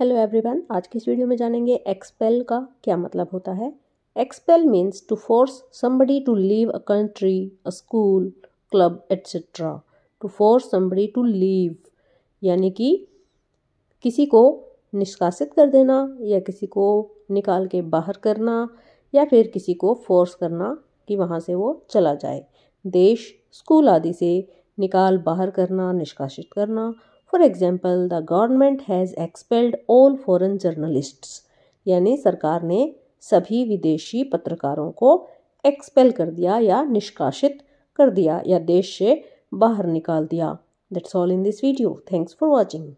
hello everyone आज की इस वीडियो में जानेंगे एक्सपेल का क्या मतलब होता है expel means to force somebody to leave a country a school club etcetera to force somebody to leave यानी कि किसी को निष्कासित कर देना या किसी को निकाल के बाहर करना या फिर किसी को फोर्स करना कि वहाँ से वो चला जाए देश स्कूल आदि से निकाल बाहर करना निष्कासित करना for example the government has expelled all foreign journalists यानी सरकार ने सभी विदेशी पत्रकारों को एक्सपेल कर दिया या निष्कासित कर दिया या देश से बाहर निकाल दिया that's all in this video thanks for watching